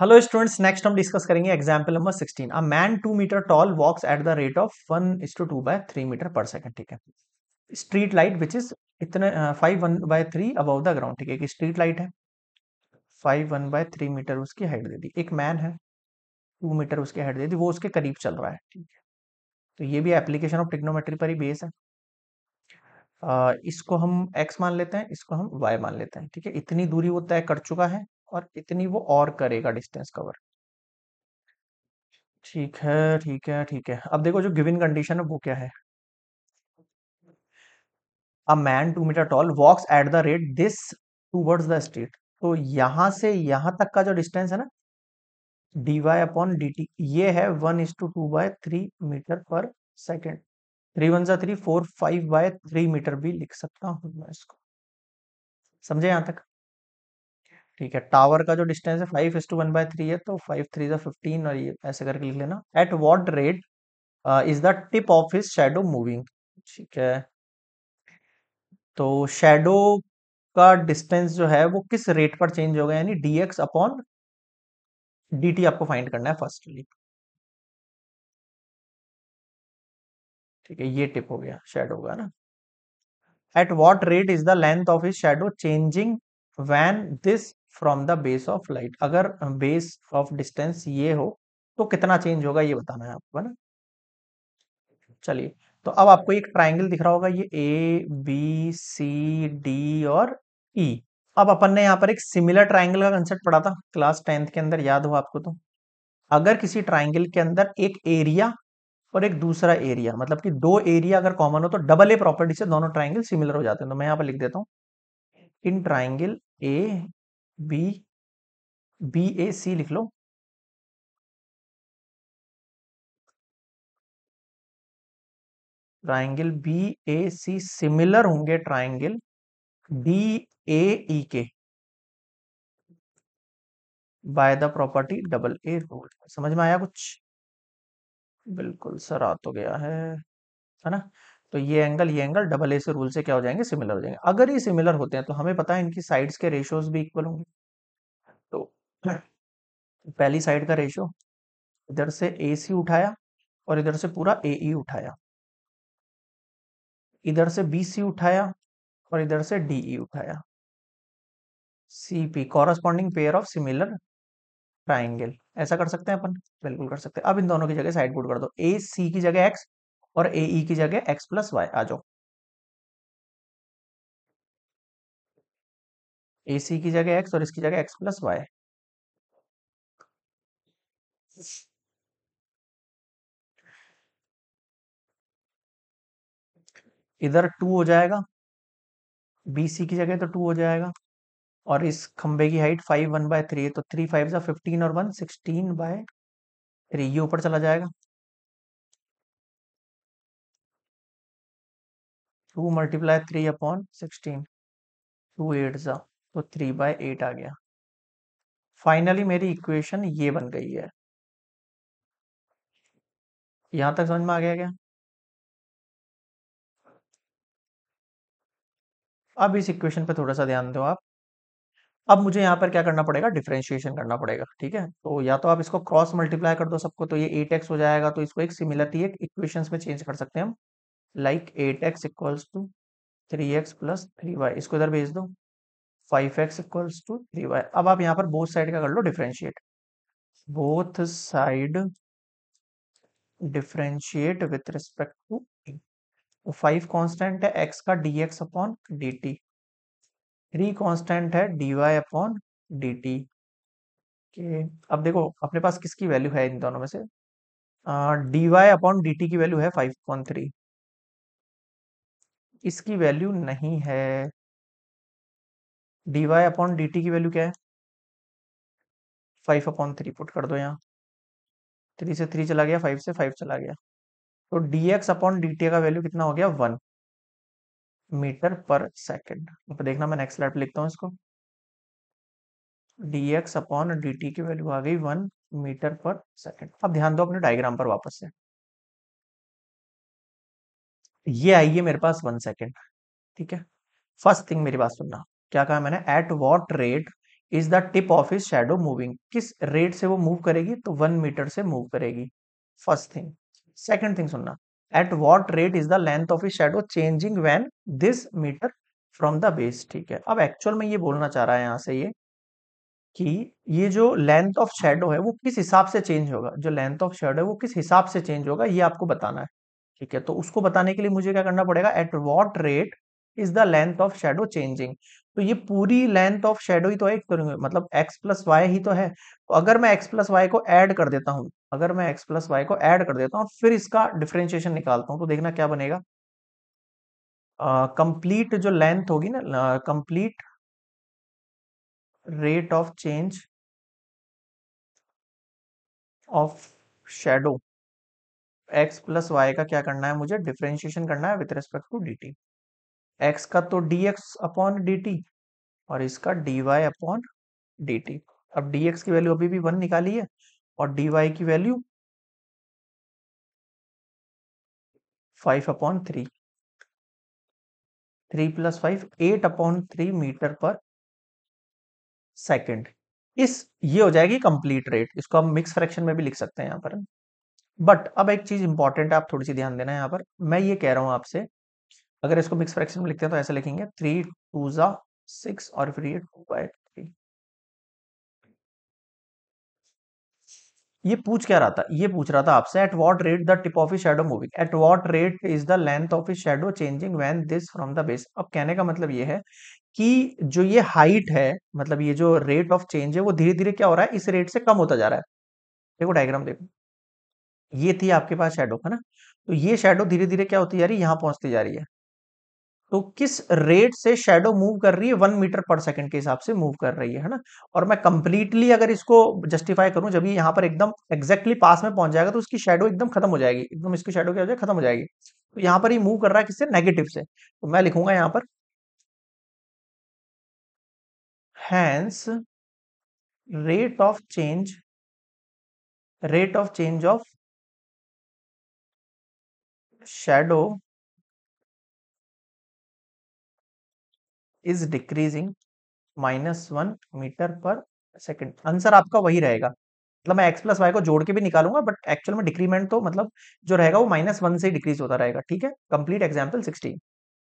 Hello students next हम discuss करेंगे example number 16 a man two metre tall walks at the rate of one is to two by three metre per second ठीक है street light which is इतने five one by three above the ground ठीक है एक street light है five one by three metre उसकी height दे दी एक मैन है टू मीटर उसकी हाइट दे दी वो उसके करीब चल रहा है ठीक है तो ये भी एप्लीकेशन ऑफ टेक्नोमेट्री पर ही बेस है आ, इसको हम एक्स मान लेते हैं इसको हम वाई मान लेते हैं ठीक है इतनी दूरी वो तय कर चुका है और इतनी वो और करेगा डिस्टेंस कवर ठीक है ठीक है ठीक है अब देखो जो गिविन कंडीशन है वो क्या है a man two metre tall walks at the rate this towards the street तो यहां से यहां तक का जो डिस्टेंस है ना D Y upon D T ये है one is to two by three metre per second three one सा three four five by three metre भी लिख सकता हूं मैं इसको समझे यहां तक ठीक है टावर का जो डिस्टेंस है five is to one by three है तो फाइव थ्री जो फिफ्टीन और ये ऐसे करके लिख लेना at what rate is the tip of his shadow moving ठीक है तो शेडो का डिस्टेंस जो है वो किस रेट पर चेंज होगा यानी D X upon D T आपको फाइंड करना है फर्स्टली ठीक है ये टिप हो गया शेडो का ना at what rate is the length of his shadow changing when this from the base of light अगर बेस ऑफ डिस्टेंस ये हो तो कितना चेंज होगा ये बताना है आपको है ना चलिए तो अब आपको एक ट्राइंगल दिख रहा होगा ये ए बी सी डी और ई e. अब अपन ने यहाँ पर एक सिमिलर ट्राइंगल का कंसेप्ट पढ़ा था क्लास टेंथ के अंदर याद हो आपको तो अगर किसी ट्राइंगल के अंदर एक एरिया और एक दूसरा एरिया मतलब कि दो एरिया अगर कॉमन हो तो डबल ए प्रॉपर्टी से दोनों ट्राइंगल सिमिलर हो जाते हैं तो मैं यहाँ पर लिख देता हूँ in triangle A B B A C लिख लो triangle B A C similar होंगे ट्राइंगल डी ए ई के by the property double A rule समझ में आया कुछ बिल्कुल सर आ तो गया है है ना तो ये एंगल ये एंगल डबल ए से रूल से क्या हो जाएंगे सिमिलर हो जाएंगे अगर ये सिमिलर होते हैं तो हमें पता है इनकी साइड्स के रेशियोज भी इक्वल होंगे तो पहली साइड का रेशियो इधर से ए सी उठाया और इधर से पूरा ए ई e उठाया इधर से बी सी उठाया और इधर से डी ई e उठाया C P corresponding pair of similar triangle ऐसा कर सकते हैं अपन बिल्कुल कर सकते हैं अब इन दोनों की जगह साइड बुट कर दो ए सी की जगह एक्स और ए ई e की जगह एक्स प्लस वाई आ जाओ ए सी की जगह एक्स और इसकी जगह एक्स प्लस वाई इधर टू हो जाएगा बी सी की जगह तो टू हो जाएगा और इस खंबे की height five one by three है तो थ्री फाइव जो फिफ्टीन और वन सिक्सटीन बाय थ्री ये ऊपर चला जाएगा two multiply three upon sixteen two eight सा तो थ्री बाय एट आ गया फाइनली मेरी इक्वेशन ये बन गई है यहां तक समझ में आ गया क्या अब इस इक्वेशन पर थोड़ा सा ध्यान दो आप अब मुझे यहां पर क्या करना पड़ेगा डिफ्रेंशिएशन करना पड़ेगा ठीक है तो या तो आप इसको क्रॉस मल्टीप्लाई कर दो सबको तो ये एट एक्स हो जाएगा तो इसको एक सिमिलरली एक इक्वेशन में चेंज कर सकते हैं हम like eight X equals to three X plus three Y इसको इधर भेज दो five X equals to three Y अब आप यहां पर बोथ साइड का कर लो differentiate both side differentiate with respect to तो फाइव कांस्टेंट है एक्स का D X upon D T three constant है D Y upon D T के अब देखो अपने पास किसकी वैल्यू है इन दोनों में से D Y upon D T की वैल्यू है फाइव पॉइंट थ्री इसकी वैल्यू नहीं है D Y upon D T की वैल्यू क्या है फाइव अपॉन थ्री पुट कर दो यहाँ थ्री से थ्री चला गया फाइव से फाइव चला गया तो D X upon D T का वैल्यू कितना हो गया वन मीटर पर सेकेंड तो देखना मैं नेक्स्ट स्लाइड पे लिखता हूँ इसको D X upon D T की वैल्यू आ गई वन मीटर पर सेकेंड अब ध्यान दो अपने डायग्राम पर वापस से ये आई है मेरे पास वन सेकेंड ठीक है फर्स्ट थिंग मेरी बात सुनना क्या कहा मैंने at what rate is the tip of his shadow moving किस रेट से वो मूव करेगी तो वन मीटर से मूव करेगी फर्स्ट थिंग सेकेंड थिंग सुनना at what rate is the length of his shadow changing when this metre from the base ठीक है अब एक्चुअल में ये बोलना चाह रहा है यहाँ से ये कि ये जो लेंथ ऑफ शेडो है वो किस हिसाब से चेंज होगा जो लेंथ ऑफ शेडो है वो किस हिसाब से चेंज होगा ये आपको बताना है ठीक है तो उसको बताने के लिए मुझे क्या करना पड़ेगा at what rate is the length of shadow changing तो ये पूरी लेंथ ऑफ शेडो ही तो है एक करूंगे मतलब x प्लस वाई ही तो है तो अगर मैं x प्लस वाई को ऐड कर देता हूँ अगर मैं x प्लस वाई को ऐड कर देता हूँ फिर इसका डिफ्रेंशिएशन निकालता हूँ तो देखना क्या बनेगा कंप्लीट uh, जो लेंथ होगी ना complete rate of change of shadow X plus Y का क्या करना है मुझे डिफ्रेंशिएशन करना है with respect to D X का तो D X upon D T और इसका D Y upon D T अब डी एक्स की वैल्यू अभी भी वन निकाली है और डी वाई की value five upon three three plus five eight upon three metre per second इस ये हो जाएगी कंप्लीट रेट इसको हम मिक्स फ्रैक्शन में भी लिख सकते हैं यहां पर बट अब एक चीज इंपॉर्टेंट है आप थोड़ी सी ध्यान देना है यहां पर मैं ये कह रहा हूं आपसे अगर इसको मिक्स फ्रैक्शन में लिखते हैं तो ऐसे लिखेंगे थ्री टू ज़ा सिक्स और फिर ये टू बाय थ्री ये पूछ क्या रहा था ये पूछ रहा था आपसे at what rate the tip of shadow moving at what rate is the length of shadow changing when this from the base अब कहने का मतलब ये है कि जो ये हाइट है मतलब ये जो रेट ऑफ चेंज है वो धीरे धीरे क्या हो रहा है इस रेट से कम होता जा रहा है देखो डायग्राम देखो ये थी आपके पास शेडो है ना तो ये शेडो धीरे धीरे क्या होती जा रही है यहां पहुंचती जा रही है तो किस रेट से शेडो मूव कर रही है वन मीटर पर सेकंड के हिसाब से मूव कर रही है ना और मैं कंप्लीटली अगर इसको जस्टिफाई करूं जब ये पर एकदम एक्जैक्टली पास में पहुंच जाएगा तो उसकी शेडो एकदम खत्म हो जाएगी एकदम इसकी शेडो क्या हो जाएगी खत्म हो जाएगी तो यहां पर ये मूव कर रहा है किससे नेगेटिव से तो मैं लिखूंगा यहां पर hence rate of change rate of change of shadow is decreasing minus one metre per second answer आपका वही रहेगा मतलब मैं एक्स प्लस वाई को जोड़ के भी निकालूंगा बट एक्चुअल में डिक्रीमेंट तो मतलब जो रहेगा वो माइनस वन से डिक्रीज होता रहेगा ठीक है कंप्लीट एग्जाम्पल सिक्सटीन